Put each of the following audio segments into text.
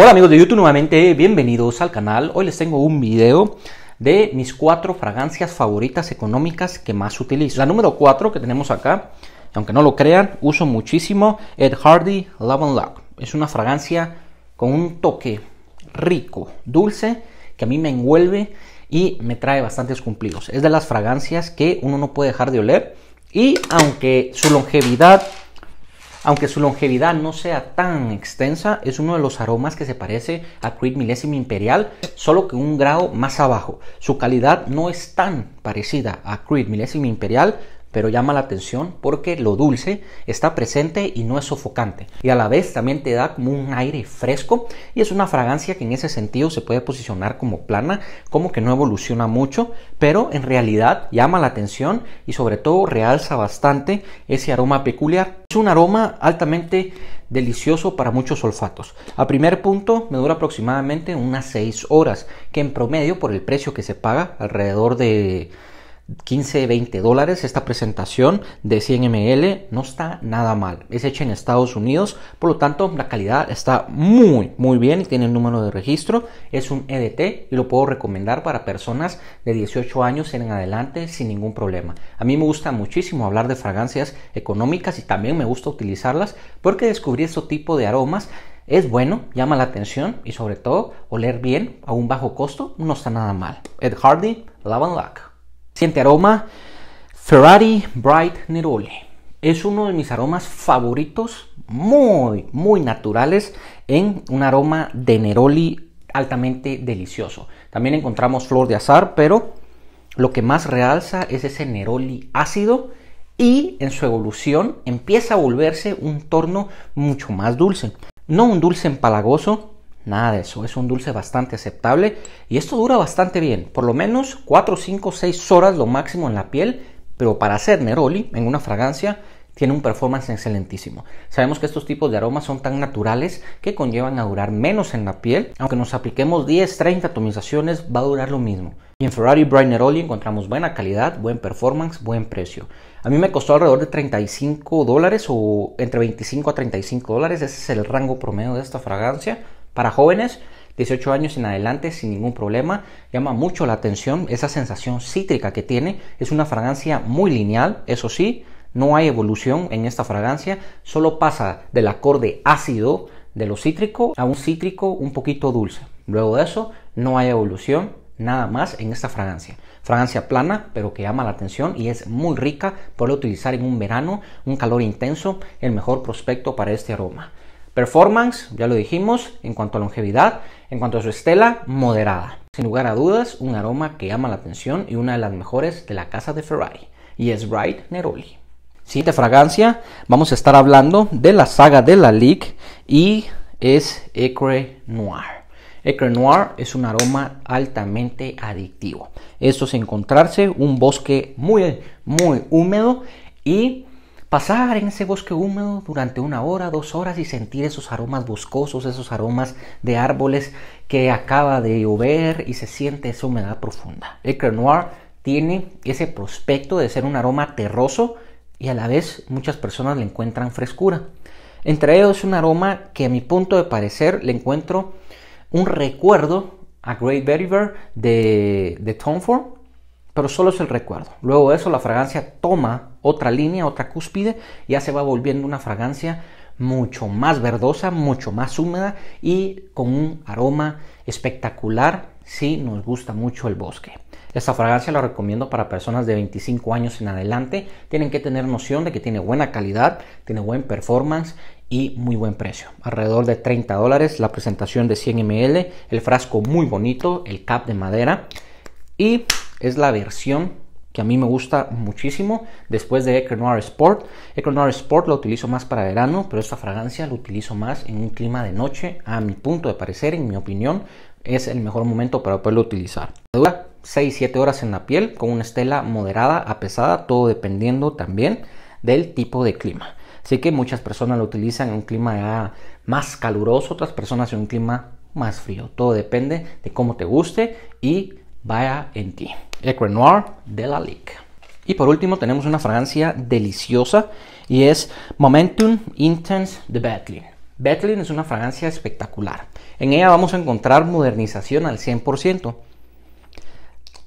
Hola amigos de YouTube nuevamente, bienvenidos al canal. Hoy les tengo un video de mis cuatro fragancias favoritas económicas que más utilizo. La número 4 que tenemos acá, aunque no lo crean, uso muchísimo Ed Hardy Love and Luck. Es una fragancia con un toque rico, dulce, que a mí me envuelve y me trae bastantes cumplidos. Es de las fragancias que uno no puede dejar de oler y aunque su longevidad aunque su longevidad no sea tan extensa, es uno de los aromas que se parece a Creed milésimo Imperial, solo que un grado más abajo. Su calidad no es tan parecida a Creed milésimo Imperial, pero llama la atención porque lo dulce está presente y no es sofocante. Y a la vez también te da como un aire fresco y es una fragancia que en ese sentido se puede posicionar como plana, como que no evoluciona mucho, pero en realidad llama la atención y sobre todo realza bastante ese aroma peculiar. Es un aroma altamente delicioso para muchos olfatos. A primer punto me dura aproximadamente unas 6 horas, que en promedio por el precio que se paga, alrededor de 15, 20 dólares esta presentación de 100 ml no está nada mal es hecha en Estados Unidos por lo tanto la calidad está muy muy bien tiene el número de registro es un EDT y lo puedo recomendar para personas de 18 años en adelante sin ningún problema a mí me gusta muchísimo hablar de fragancias económicas y también me gusta utilizarlas porque descubrir este tipo de aromas es bueno, llama la atención y sobre todo oler bien a un bajo costo no está nada mal. Ed Hardy, Love and Luck. Siente aroma Ferrari Bright neroli Es uno de mis aromas favoritos, muy, muy naturales, en un aroma de Neroli altamente delicioso. También encontramos flor de azar, pero lo que más realza es ese Neroli ácido y en su evolución empieza a volverse un torno mucho más dulce. No un dulce empalagoso, Nada de eso, es un dulce bastante aceptable y esto dura bastante bien, por lo menos 4, 5, 6 horas lo máximo en la piel, pero para hacer neroli en una fragancia tiene un performance excelentísimo. Sabemos que estos tipos de aromas son tan naturales que conllevan a durar menos en la piel. Aunque nos apliquemos 10, 30 atomizaciones, va a durar lo mismo. Y en Ferrari Bright Neroli encontramos buena calidad, buen performance, buen precio. A mí me costó alrededor de 35 dólares o entre 25 a 35 dólares. Ese es el rango promedio de esta fragancia. Para jóvenes, 18 años en adelante sin ningún problema. Llama mucho la atención esa sensación cítrica que tiene. Es una fragancia muy lineal, eso sí, no hay evolución en esta fragancia, solo pasa del acorde ácido de lo cítrico a un cítrico un poquito dulce. Luego de eso, no hay evolución, nada más en esta fragancia. Fragancia plana, pero que llama la atención y es muy rica. Puede utilizar en un verano, un calor intenso, el mejor prospecto para este aroma. Performance, ya lo dijimos, en cuanto a longevidad, en cuanto a su estela, moderada. Sin lugar a dudas, un aroma que llama la atención y una de las mejores de la casa de Ferrari, y es Bright Neroli. Siguiente fragancia, vamos a estar hablando de la saga de la Ligue y es Ecre Noir. Ecre Noir es un aroma altamente adictivo. Esto es encontrarse un bosque muy, muy húmedo y Pasar en ese bosque húmedo durante una hora, dos horas y sentir esos aromas boscosos, esos aromas de árboles que acaba de llover y se siente esa humedad profunda. El Noir tiene ese prospecto de ser un aroma terroso y a la vez muchas personas le encuentran frescura. Entre ellos un aroma que a mi punto de parecer le encuentro un recuerdo a Great Vetiver de, de Tom Ford, pero solo es el recuerdo. Luego de eso la fragancia toma otra línea, otra cúspide, ya se va volviendo una fragancia mucho más verdosa, mucho más húmeda y con un aroma espectacular si nos gusta mucho el bosque. Esta fragancia la recomiendo para personas de 25 años en adelante. Tienen que tener noción de que tiene buena calidad, tiene buen performance y muy buen precio. Alrededor de 30 dólares la presentación de 100 ml, el frasco muy bonito, el cap de madera y es la versión a mí me gusta muchísimo después de Ecre Noir Sport. Ecre Noir Sport lo utilizo más para verano, pero esta fragancia lo utilizo más en un clima de noche, a mi punto de parecer, en mi opinión, es el mejor momento para poderlo utilizar. Dura 6-7 horas en la piel con una estela moderada a pesada, todo dependiendo también del tipo de clima. Así que muchas personas lo utilizan en un clima más caluroso, otras personas en un clima más frío. Todo depende de cómo te guste y vaya en ti. Ecre Noir de la Ligue. Y por último tenemos una fragancia deliciosa y es Momentum Intense de Bethlehem. Bethlehem es una fragancia espectacular. En ella vamos a encontrar modernización al 100%.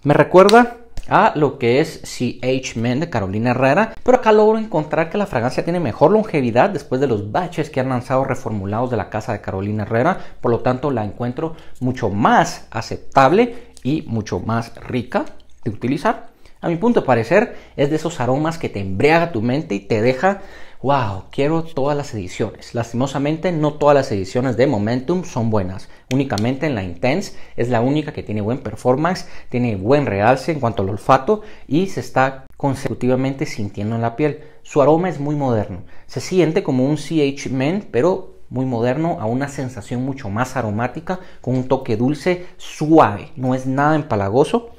Me recuerda a lo que es CH Men de Carolina Herrera, pero acá logro encontrar que la fragancia tiene mejor longevidad después de los baches que han lanzado reformulados de la casa de Carolina Herrera, por lo tanto la encuentro mucho más aceptable y mucho más rica de utilizar. A mi punto de parecer, es de esos aromas que te embriaga tu mente y te deja, wow, quiero todas las ediciones. Lastimosamente, no todas las ediciones de Momentum son buenas. Únicamente en la Intense es la única que tiene buen performance, tiene buen realce en cuanto al olfato y se está consecutivamente sintiendo en la piel. Su aroma es muy moderno. Se siente como un CH Men, pero muy moderno, a una sensación mucho más aromática, con un toque dulce, suave, no es nada empalagoso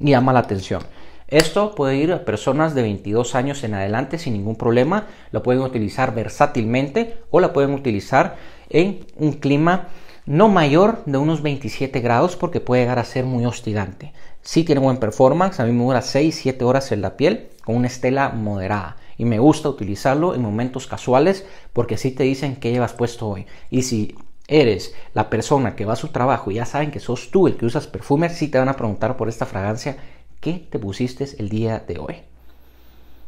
llama la atención. Esto puede ir a personas de 22 años en adelante sin ningún problema. Lo pueden utilizar versátilmente o la pueden utilizar en un clima no mayor de unos 27 grados porque puede llegar a ser muy hostigante. Si tiene buen performance, a mí me dura 6-7 horas en la piel con una estela moderada. Y me gusta utilizarlo en momentos casuales porque así te dicen que llevas puesto hoy. Y si eres la persona que va a su trabajo y ya saben que sos tú el que usas perfume, si te van a preguntar por esta fragancia ¿qué te pusiste el día de hoy.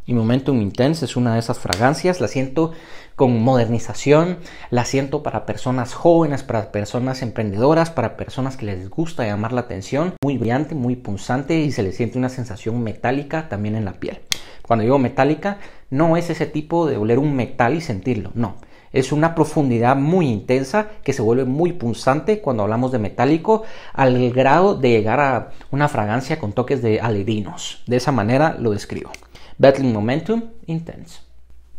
Y Momentum Intense es una de esas fragancias, la siento con modernización, la siento para personas jóvenes, para personas emprendedoras, para personas que les gusta llamar la atención, muy brillante, muy punzante y se le siente una sensación metálica también en la piel. Cuando digo metálica, no es ese tipo de oler un metal y sentirlo, no es una profundidad muy intensa que se vuelve muy punzante cuando hablamos de metálico al grado de llegar a una fragancia con toques de aledinos. De esa manera lo describo. Battling Momentum Intense.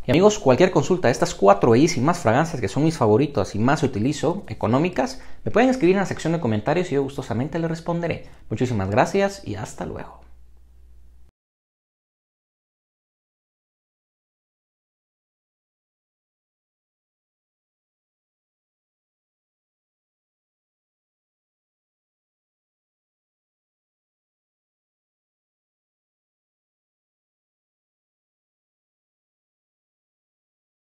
Y amigos, cualquier consulta de estas cuatro y y más fragancias que son mis favoritos y más utilizo, económicas, me pueden escribir en la sección de comentarios y yo gustosamente les responderé. Muchísimas gracias y hasta luego.